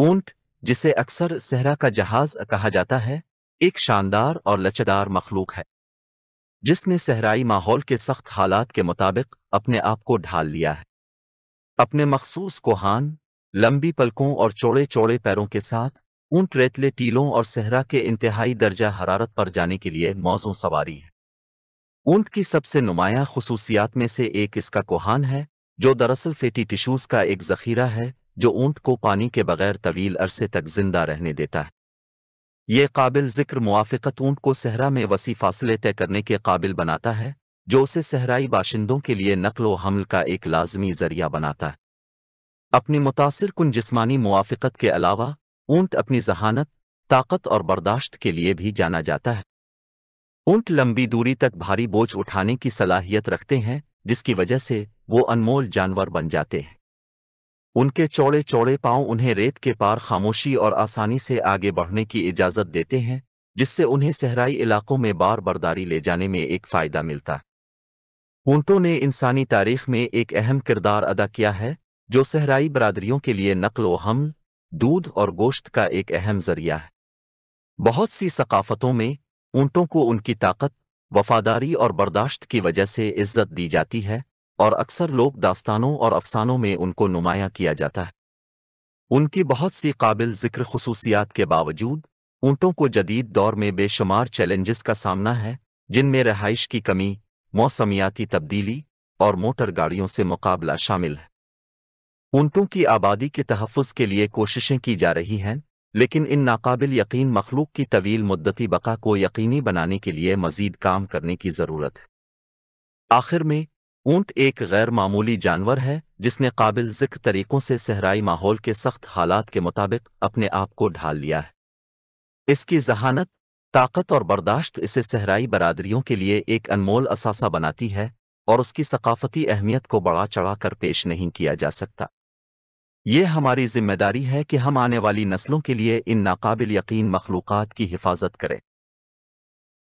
ऊंट जिसे अक्सर सहरा का जहाज कहा जाता है एक शानदार और लचदार मखलूक है जिसने सहराई माहौल के सख्त हालात के मुताबिक अपने आप को ढाल लिया है अपने मखसूस कोहान लंबी पलकों और चौड़े चौड़े पैरों के साथ ऊंट रेतले टीलों और सहरा के इंतहाई दर्जा हरारत पर जाने के लिए मौजों सवारी है ऊंट की सबसे नुमाया खसूसियात में से एक इसका कोहान है जो दरअसल फेटी टिश्यूज का एक जखीरा है जो ऊंट को पानी के बगैर तवील अरसे तक जिंदा रहने देता है ये काबिल जिक्र मुआफ़त ऊंट को सहरा में वसी फासले तय करने के काबिल बनाता है जो उसे सहराई बाशिंदों के लिए व हमल का एक लाजमी जरिया बनाता है अपनी मुतासर कन जिसमानी मुआफ़त के अलावा ऊंट अपनी जहानत ताकत और बर्दाश्त के लिए भी जाना जाता है ऊंट लंबी दूरी तक भारी बोझ उठाने की सलाहियत रखते हैं जिसकी वजह से वो अनमोल जानवर बन जाते हैं उनके चौड़े चौड़े पांव उन्हें रेत के पार खामोशी और आसानी से आगे बढ़ने की इजाजत देते हैं जिससे उन्हें सहराई इलाकों में बार बर्दारी ले जाने में एक फ़ायदा मिलता है ऊंटों ने इंसानी तारीख में एक अहम किरदार अदा किया है जो सहराई बरादरियों के लिए नकल व हम दूध और गोश्त का एक अहम जरिया है बहुत सी सकाफतों में ऊंटों को उनकी ताकत वफादारी और बर्दाश्त की वजह से इज्जत दी जाती है और अक्सर लोक दास्तानों और अफसानों में उनको नुमाया किया जाता है उनकी बहुत सी काबिल जिक्र खसूसियात के बावजूद ऊँटों को जदीद दौर में बेशुमार चैलेंजेस का सामना है जिनमें रहाइश की कमी मौसमियाती तब्दीली और मोटर गाड़ियों से मुकाबला शामिल है ऊँटों की आबादी के तहफ़ के लिए कोशिशें की जा रही हैं लेकिन इन नाकाबिल यकीन मखलूक की तवील मुद्दती बका को यकीनी बनाने के लिए मजीद काम करने की ज़रूरत है आखिर में ऊंट एक गैर मामूली जानवर है जिसने काबिल जिक्र तरीकों से सहराई माहौल के सख्त हालात के मुताबिक अपने आप को ढाल लिया है इसकी जहानत ताकत और बर्दाश्त इसे सहराई बरादरियों के लिए एक अनमोल असासा बनाती है और उसकी सकाफती अहमियत को बढ़ा चढ़ा कर पेश नहीं किया जा सकता ये हमारी जिम्मेदारी है कि हम आने वाली नस्लों के लिए इन नाकाबिल यकीन मखलूक़ात की हिफाजत करें